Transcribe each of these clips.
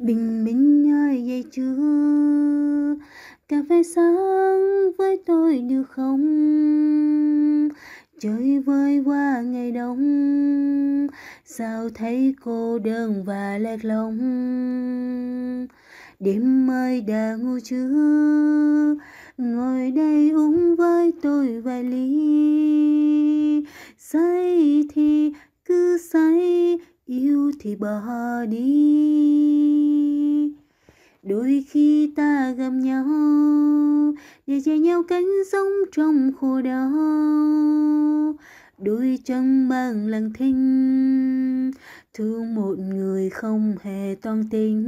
bình minh ai vậy chưa, cà phê sáng với tôi được không chơi vơi qua ngày đông sao thấy cô đơn và lạc lõng đêm ơi đã ngủ chưa? ngồi đây uống với tôi vài ly say thì cứ say yêu thì bỏ đi đôi khi ta gặp nhau để che nhau cánh sống trong khổ đau đôi chân mang lặng thinh thương một người không hề toan tính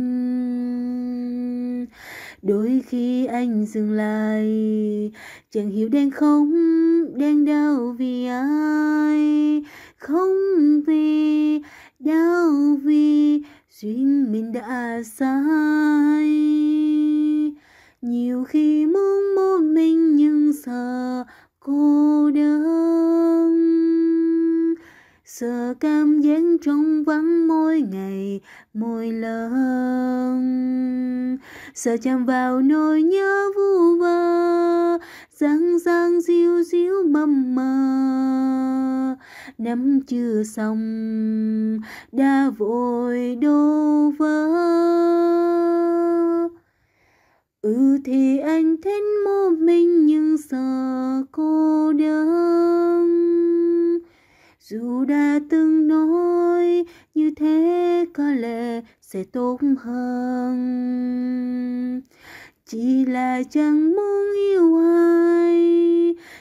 đôi khi anh dừng lại chẳng hiểu đang không đang đau vì ai không vì đau vì duyên mình đã sai nhiều khi muốn một mình nhưng sợ cô đơn sợ cảm giác trong vắng mỗi ngày mỗi lần sợ chạm vào nỗi nhớ vu vơ răng răng diêu diêu mầm mờ nắm chưa xong đã vội đổ vỡ thích một mình nhưng sợ cô đơn dù đã từng nói như thế có lẽ sẽ tốt hơn chỉ là chẳng muốn yêu ai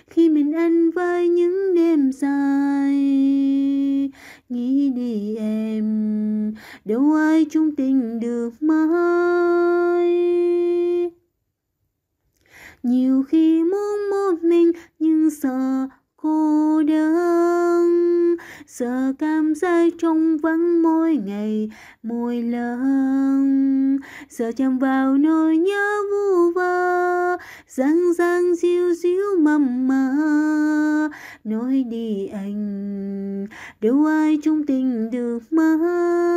khi mình ăn với những đêm dài nghĩ đi em đâu ai chung tình được mãi nhiều khi muốn một mình nhưng sợ cô đơn sợ cảm giác trong vắng mỗi ngày mỗi lần sợ chạm vào nỗi nhớ vu vơ răng răng diêu diêu mầm mờ nói đi anh đâu ai chung tình được mơ